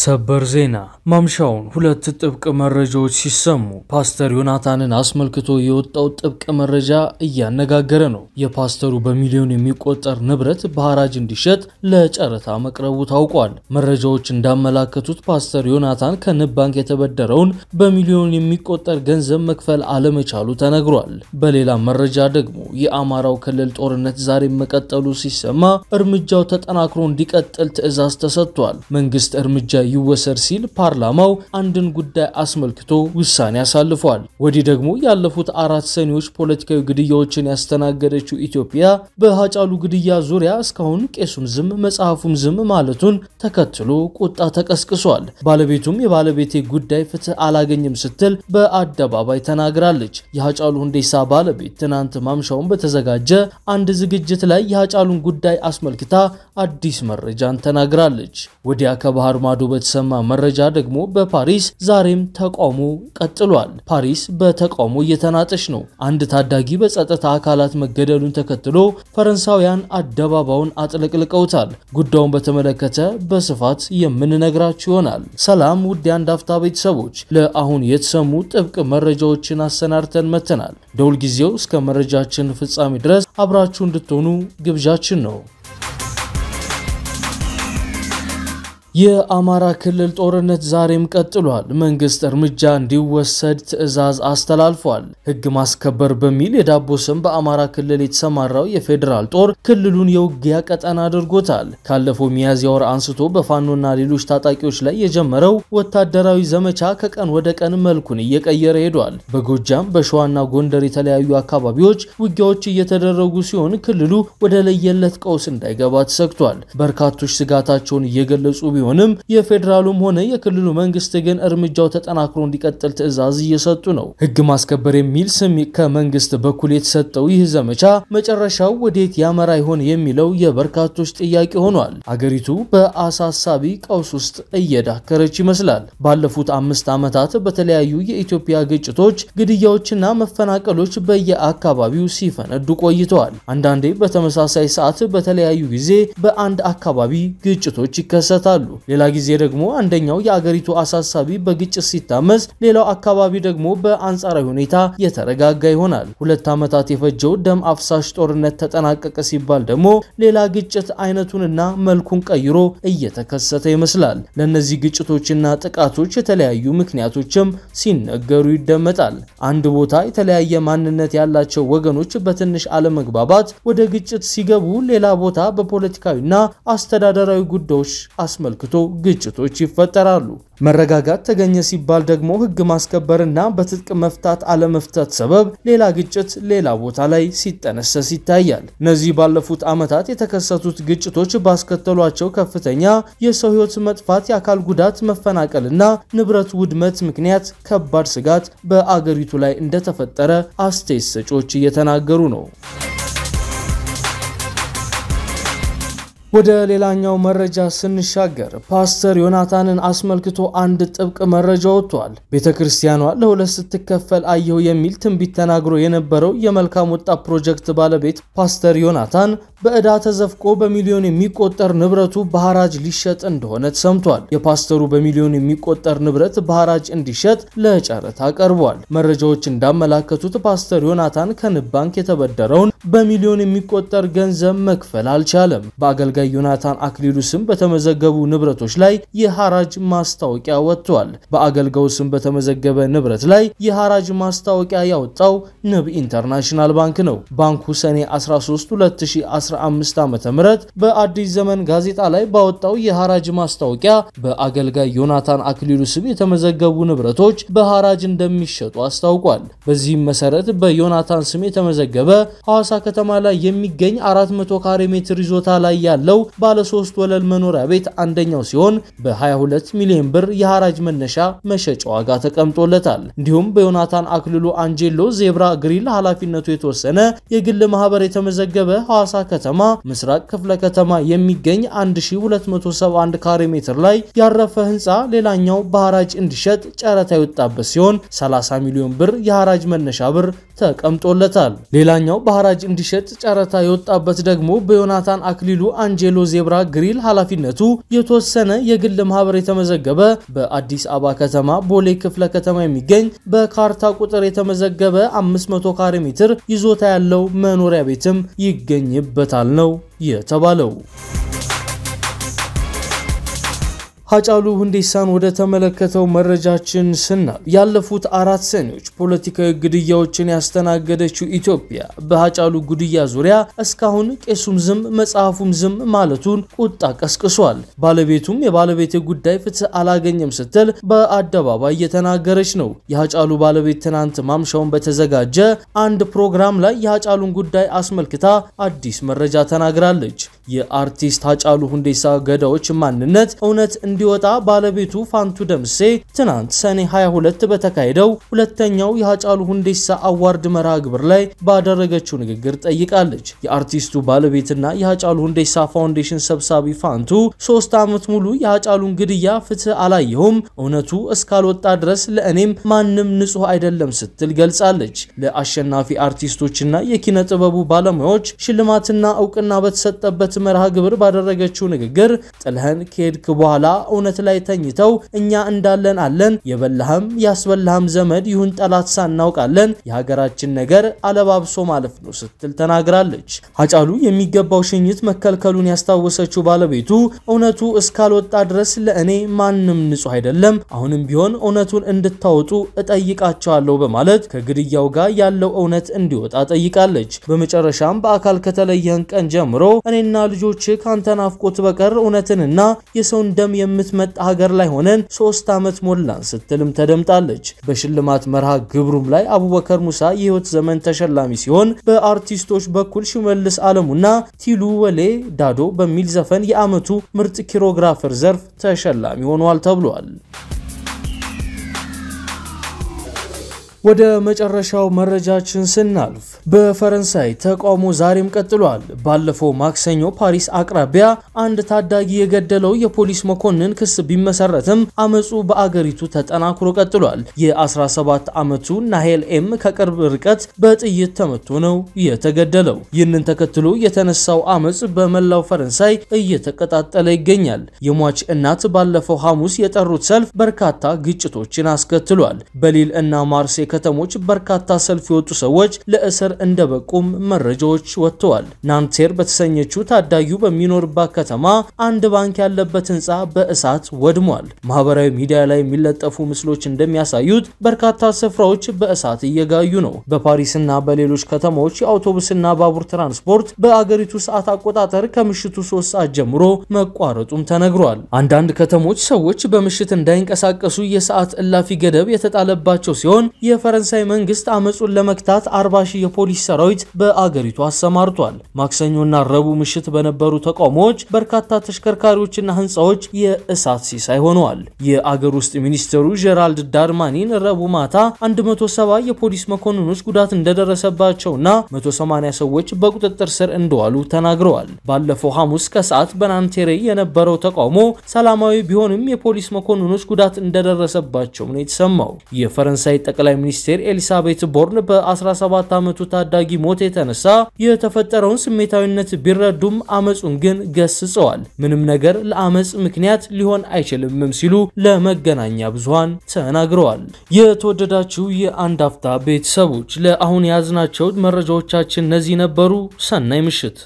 ሰበር ዜና ማምሻውን ሁለት ጥብቅ መረጃዎች ሲሰሙ ፓስተር ዮናታንን አስመልክቶ የወጣው ጥብቅ መረጃ እያነጋገረ ነው። የፓስተሩ በሚሊዮን የሚቆጠር ንብረት በሐራጅ እንዲሸጥ ለጨረታ መቅረቡ ታውቋል። መረጃዎች እንዳመላከቱት ፓስተር ዮናታን ከንብ ባንክ የተበደረውን በሚሊዮን የሚቆጠር ገንዘብ መክፈል አለመቻሉ ተነግሯል። በሌላ መረጃ ደግሞ የአማራው ክልል ጦርነት ዛሬ መቀጠሉ ሲሰማ እርምጃው ተጠናክሮ እንዲቀጥል ትዕዛዝ ተሰጥቷል። መንግስት እርምጃ ይወሰድ ሲል ፓርላማው አንድን ጉዳይ አስመልክቶ ውሳኔ አሳልፏል። ወዲህ ደግሞ ያለፉት አራት ሰኔዎች ፖለቲካዊ ግድያዎችን ያስተናገደችው ኢትዮጵያ በሀጫሉ ግድያ ዙሪያ እስካሁን ቄሱም ዝም መጽሐፉም ዝም ማለቱን ተከትሎ ቁጣ ተቀስቅሷል። ባለቤቱም የባለቤቴ ጉዳይ ፍትህ አላገኝም ስትል በአደባባይ ተናግራለች። የሀጫሉ ሁንዴሳ ባለቤት ትናንት ማምሻውን በተዘጋጀ አንድ ዝግጅት ላይ የሀጫሉን ጉዳይ አስመልክታ አዲስ መረጃን ተናግራለች። ወዲያ ከባህር ማዶ የተሰማ መረጃ ደግሞ በፓሪስ ዛሬም ተቃውሞ ቀጥሏል። ፓሪስ በተቃውሞ እየተናጠች ነው። አንድ ታዳጊ በጸጥታ አካላት መገደሉን ተከትሎ ፈረንሳውያን አደባባዩን አጥለቅልቀውታል። ጉዳዩን በተመለከተ በስፋት የምንነግራችሁ ይሆናል። ሰላም ውድ የአንድ አፍታ ቤተሰቦች፣ ለአሁን የተሰሙ ጥብቅ መረጃዎችን አሰናድተን መተናል። ደውል ጊዜው እስከ መረጃችን ፍጻሜ ድረስ አብራችሁ እንድትሆኑ ግብዣችን ነው። የአማራ ክልል ጦርነት ዛሬም ቀጥሏል። መንግስት እርምጃ እንዲወሰድ ትዕዛዝ አስተላልፏል። ህግ ማስከበር በሚል የዳቦ ስም በአማራ ክልል የተሰማራው የፌዴራል ጦር ክልሉን የውጊያ ቀጠና አድርጎታል። ካለፈው ሚያዝያ ወር አንስቶ በፋኖና ሌሎች ታጣቂዎች ላይ የጀመረው ወታደራዊ ዘመቻ ከቀን ወደ ቀን መልኩን እየቀየረ ሄዷል። በጎጃም በሸዋና ጎንደር የተለያዩ አካባቢዎች ውጊያዎች እየተደረጉ ሲሆን ክልሉ ወደ ለየለት ቀውስ እንዳይገባ ተሰግቷል። በርካቶች ስጋታቸውን እየገለጹ ቢሆን ቢሆንም የፌዴራሉም ሆነ የክልሉ መንግስት ግን እርምጃው ተጠናክሮ እንዲቀጥል ትዕዛዝ እየሰጡ ነው። ህግ ማስከበር የሚል ስም ከመንግስት በኩል የተሰጠው ይህ ዘመቻ መጨረሻው ወዴት ያመራ ይሆን የሚለው የበርካቶች ጥያቄ ሆኗል። አገሪቱ በአሳሳቢ ቀውስ ውስጥ እየዳከረች ይመስላል። ባለፉት አምስት ዓመታት በተለያዩ የኢትዮጵያ ግጭቶች፣ ግድያዎችና መፈናቀሎች በየአካባቢው ሲፈነዱ ቆይተዋል። አንዳንዴ በተመሳሳይ ሰዓት በተለያዩ ጊዜ በአንድ አካባቢ ግጭቶች ይከሰታሉ። ይገኛሉ። ሌላ ጊዜ ደግሞ አንደኛው የአገሪቱ አሳሳቢ በግጭት ሲታመስ፣ ሌላው አካባቢ ደግሞ በአንጻራዊ ሁኔታ የተረጋጋ ይሆናል። ሁለት ዓመታት የፈጀው ደም አፍሳሽ ጦርነት ተጠናቀቀ ሲባል ደግሞ ሌላ ግጭት አይነቱንና መልኩን ቀይሮ እየተከሰተ ይመስላል። ለእነዚህ ግጭቶችና ጥቃቶች የተለያዩ ምክንያቶችም ሲነገሩ ይደመጣል። አንድ ቦታ የተለያየ ማንነት ያላቸው ወገኖች በትንሽ አለመግባባት ወደ ግጭት ሲገቡ፣ ሌላ ቦታ በፖለቲካዊና አስተዳደራዊ ጉዳዮች አስመልክ አስመልክቶ ግጭቶች ይፈጠራሉ። መረጋጋት ተገኘ ሲባል ደግሞ ሕግ ማስከበርና በትጥቅ መፍታት አለመፍታት ሰበብ ሌላ ግጭት ሌላ ቦታ ላይ ሲጠነሰስ ይታያል። እነዚህ ባለፉት ዓመታት የተከሰቱት ግጭቶች ባስከተሏቸው ከፍተኛ የሰው ህይወት መጥፋት፣ የአካል ጉዳት፣ መፈናቀልና ንብረት ውድመት ምክንያት ከባድ ስጋት በአገሪቱ ላይ እንደተፈጠረ አስተያየት ሰጪዎች እየተናገሩ ነው። ወደ ሌላኛው መረጃ ስንሻገር ፓስተር ዮናታንን አስመልክቶ አንድ ጥብቅ መረጃ ወጥቷል። ቤተ ክርስቲያኗ ለሁለት ስትከፈል አየሁ የሚል ትንቢት ተናግሮ የነበረው የመልካም ወጣት ፕሮጀክት ባለቤት ፓስተር ዮናታን በዕዳ ተዘፍቆ በሚሊዮን የሚቆጠር ንብረቱ በሐራጅ ሊሸጥ እንደሆነ ተሰምቷል። የፓስተሩ በሚሊዮን የሚቆጠር ንብረት በሐራጅ እንዲሸጥ ለጨረታ ቀርቧል። መረጃዎች እንዳመላከቱት ፓስተር ዮናታን ከንብ ባንክ የተበደረውን በሚሊዮን የሚቆጠር ገንዘብ መክፈል አልቻለም። በአገል ታጋይ ዮናታን አክሊሉ ስም በተመዘገቡ ንብረቶች ላይ የሐራጅ ማስታወቂያ ወጥቷል። በአገልጋዩ ስም በተመዘገበ ንብረት ላይ የሐራጅ ማስታወቂያ ያወጣው ንብ ኢንተርናሽናል ባንክ ነው። ባንኩ ሰኔ 13 2015 ዓ.ም በአዲስ ዘመን ጋዜጣ ላይ ባወጣው የሐራጅ ማስታወቂያ በአገልጋይ ዮናታን አክሊሉ ስም የተመዘገቡ ንብረቶች በሐራጅ እንደሚሸጡ አስታውቋል። በዚህም መሰረት በዮናታን ስም የተመዘገበ ሐዋሳ ከተማ ላይ የሚገኝ 400 ካሬ ሜትር ይዞታ ላይ ያለ ያለው ባለሶስት ወለል መኖሪያ ቤት አንደኛው ሲሆን በ22 ሚሊዮን ብር የሐራጅ መነሻ መሸጫ ዋጋ ተቀምጦለታል። እንዲሁም በዮናታን አክልሉ አንጄሎ ዜብራ ግሪል ኃላፊነቱ የተወሰነ የግል ማህበር የተመዘገበ ሐዋሳ ከተማ ምስራቅ ክፍለ ከተማ የሚገኝ 1271 ካሬ ሜትር ላይ ያረፈ ህንፃ ሌላኛው በሐራጅ እንዲሸጥ ጨረታ የወጣበት ሲሆን 30 ሚሊዮን ብር የሐራጅ መነሻ ብር ተቀምጦለታል። ሌላኛው በሐራጅ እንዲሸጥ ጨረታ የወጣበት ደግሞ በዮናታን አክሊሉ አን አንጀሎ ዜብራ ግሪል ኃላፊነቱ የተወሰነ የግል ማህበር የተመዘገበ በአዲስ አበባ ከተማ ቦሌ ክፍለ ከተማ የሚገኝ በካርታ ቁጥር የተመዘገበ 500 ካሬ ሜትር ይዞታ ያለው መኖሪያ ቤትም ይገኝበታል ነው የተባለው። ሀጫሉ ሁንዴሳን ወደ ተመለከተው መረጃችን ስናል ያለፉት አራት ሰኔዎች ፖለቲካዊ ግድያዎችን ያስተናገደችው ኢትዮጵያ በሀጫሉ ግድያ ዙሪያ እስካሁን ቄሱም ዝም መጽሐፉም ዝም ማለቱን ቁጣ ቀስቅሷል። ባለቤቱም የባለቤቴ ጉዳይ ፍትህ አላገኘም ስትል በአደባባይ እየተናገረች ነው። የሀጫሉ ባለቤት ትናንት ማምሻውን በተዘጋጀ አንድ ፕሮግራም ላይ የሀጫሉን ጉዳይ አስመልክታ አዲስ መረጃ ተናግራለች። የአርቲስት አጫሉ ሁንዴሳ ገዳዎች ማንነት እውነት እንዲወጣ ባለቤቱ ፋንቱ ደምሴ ትናንት ሰኔ 22 በተካሄደው ሁለተኛው የአጫሉ ሁንዴሳ አዋርድ መርሃ ግብር ላይ ባደረገችው ንግግር ጠይቃለች። የአርቲስቱ ባለቤትና የአጫሉ ሁንዴሳ ፋውንዴሽን ሰብሳቢ ፋንቱ ሶስት ዓመት ሙሉ የአጫሉን ግድያ ፍትህ አላየሁም፣ እውነቱ እስካልወጣ ድረስ ለእኔም ማንም ንጹህ አይደለም ስትል ገልጻለች። ለአሸናፊ አርቲስቶችና የኪነ ጥበቡ ባለሙያዎች ሽልማትና እውቅና በተሰጠበት መርሃ ግብር ባደረገችው ንግግር ጥልህን ከሄድክ በኋላ እውነት ላይ ተኝተው እኛ እንዳለን አለን የበላህም ያስበላህም ዘመድ ይሁን ጠላት ሳናውቃለን የሀገራችን ነገር አለባብሶ ማለፍ ነው ስትል ተናግራለች። አጫሉ የሚገባው ሽኝት መከልከሉን ያስታወሰችው ባለቤቱ እውነቱ እስካልወጣ ድረስ ለእኔ ማንም ንጹህ አይደለም፣ አሁንም ቢሆን እውነቱን እንድታወጡ እጠይቃቸዋለሁ በማለት ከግድያው ጋር ያለው እውነት እንዲወጣ ጠይቃለች። በመጨረሻም በአካል ከተለየን ቀን ጀምሮ እኔና ልጆች ካንተ ናፍቆት በቀር እውነትንና የሰውን ደም የምትመጣ ሀገር ላይ ሆነን ሶስት ዓመት ሞላን ስትልም ተደምጣለች። በሽልማት መርሃ ግብሩም ላይ አቡበከር ሙሳ የህይወት ዘመን ተሸላሚ ሲሆን በአርቲስቶች በኩል ሽመልስ አለሙና ቲሉ ወሌ ዳዶ በሚል ዘፈን የዓመቱ ምርጥ ኪሮግራፈር ዘርፍ ተሸላሚ ሆኗል ተብሏል። ወደ መጨረሻው መረጃችን ስናልፍ በፈረንሳይ ተቃውሞ ዛሬም ቀጥሏል። ባለፈው ማክሰኞ ፓሪስ አቅራቢያ አንድ ታዳጊ የገደለው የፖሊስ መኮንን ክስ ቢመሰረትም አመፁ በአገሪቱ ተጠናክሮ ቀጥሏል። የ17 ዓመቱ ናሄል ኤም ከቅርብ ርቀት በጥይት ተመቶ ነው የተገደለው። ይህንን ተከትሎ የተነሳው አመፅ በመላው ፈረንሳይ እየተቀጣጠለ ይገኛል። የሟች እናት ባለፈው ሐሙስ የጠሩት ሰልፍ በርካታ ግጭቶችን አስከትሏል። በሊል እና ማርሴ ከተሞች በርካታ ሰልፍ የወጡ ሰዎች ለእስር እንደበቁም መረጃዎች ወጥተዋል። ናንቴር በተሰኘችው ታዳጊው በሚኖርባት ከተማ አንድ ባንክ ያለበት ህንፃ በእሳት ወድሟል። ማህበራዊ ሚዲያ ላይ የሚለጠፉ ምስሎች እንደሚያሳዩት በርካታ ስፍራዎች በእሳት እየጋዩ ነው። በፓሪስና በሌሎች ከተሞች የአውቶቡስና ባቡር ትራንስፖርት በአገሪቱ ሰዓት አቆጣጠር ከምሽቱ ሶስት ሰዓት ጀምሮ መቋረጡም ተነግሯል። አንዳንድ ከተሞች ሰዎች በምሽት እንዳይንቀሳቀሱ የሰዓት እላፊ ገደብ የተጣለባቸው ሲሆን የ የፈረንሳይ መንግስት አመፁን ለመክታት 40 ሺህ የፖሊስ ሰራዊት በአገሪቱ አሰማርቷል። ማክሰኞና ረቡዕ ምሽት በነበሩ ተቃውሞዎች በርካታ ተሽከርካሪዎችና ህንፃዎች የእሳት ሲሳይ ሆነዋል። የአገር ውስጥ ሚኒስትሩ ጀራልድ ዳርማኒን ረቡዕ ማታ 170 የፖሊስ መኮንኖች ጉዳት እንደደረሰባቸውና 180 ሰዎች በቁጥጥር ስር እንደዋሉ ተናግረዋል። ባለፈው ሐሙስ ከሰዓት በናንቴሬ የነበረው ተቃውሞ ሰላማዊ ቢሆንም የፖሊስ መኮንኖች ጉዳት እንደደረሰባቸው ነው የተሰማው። የፈረንሳይ ጠቅላይ ሚኒስቴር ኤሊሳቤት ቦርን በ17 ዓመቱ ታዳጊ ሞት የተነሳ የተፈጠረውን ስሜታዊነት ቢረዱም አመፁን ግን ገስጸዋል። ምንም ነገር ለአመፅ ምክንያት ሊሆን አይችልምም ሲሉ ለመገናኛ ብዙሃን ተናግረዋል። የተወደዳችሁ የአንድ አፍታ ቤተሰቦች ለአሁን የያዝናቸው መረጃዎቻችን እነዚህ ነበሩ። ሰናይ ምሽት